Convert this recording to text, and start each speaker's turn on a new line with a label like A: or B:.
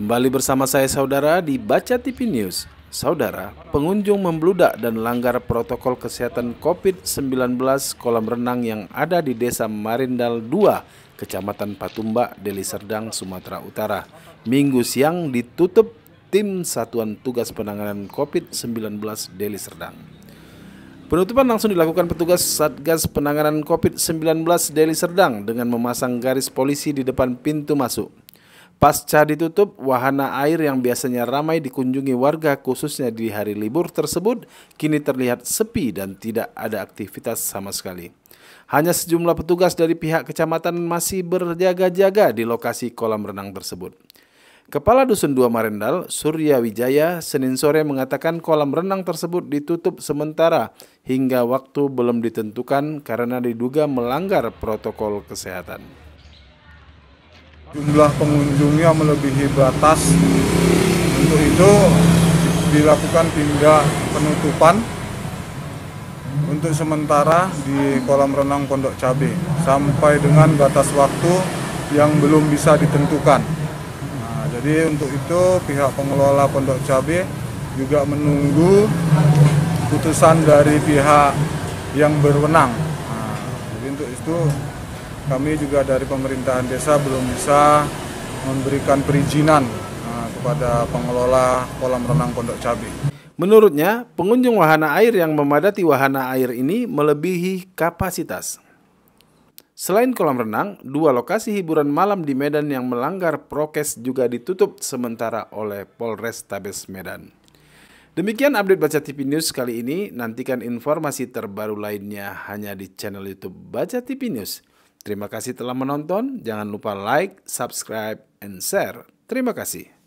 A: Kembali bersama saya saudara di Baca TV News. Saudara, pengunjung membludak dan langgar protokol kesehatan COVID-19 kolam renang yang ada di Desa Marindal 2, Kecamatan Patumba, Deli Serdang, Sumatera Utara. Minggu siang ditutup tim Satuan Tugas Penanganan COVID-19 Deli Serdang. Penutupan langsung dilakukan petugas Satgas Penanganan COVID-19 Deli Serdang dengan memasang garis polisi di depan pintu masuk. Pasca ditutup, wahana air yang biasanya ramai dikunjungi warga khususnya di hari libur tersebut kini terlihat sepi dan tidak ada aktivitas sama sekali. Hanya sejumlah petugas dari pihak kecamatan masih berjaga-jaga di lokasi kolam renang tersebut. Kepala Dusun Dua Marendal, Surya Wijaya, Senin sore mengatakan kolam renang tersebut ditutup sementara hingga waktu belum ditentukan karena diduga melanggar protokol kesehatan. Jumlah pengunjungnya melebihi batas. Untuk
B: itu dilakukan tindak penutupan untuk sementara di kolam renang Pondok Cabe sampai dengan batas waktu yang belum bisa ditentukan. Nah, jadi untuk itu pihak pengelola Pondok Cabe juga menunggu putusan dari pihak yang berwenang. Nah, jadi untuk itu kami juga dari pemerintahan
A: desa belum bisa memberikan perizinan
B: ah, kepada pengelola
A: kolam renang Pondok Cabe. Menurutnya, pengunjung wahana air yang memadati wahana air ini melebihi kapasitas. Selain kolam renang, dua lokasi hiburan malam di Medan yang melanggar prokes juga ditutup sementara oleh Polres Tabes Medan. Demikian update Baca TV News kali ini. Nantikan informasi terbaru lainnya hanya di channel YouTube Baca TV News. Terima kasih telah menonton. Jangan lupa like, subscribe, and share. Terima kasih.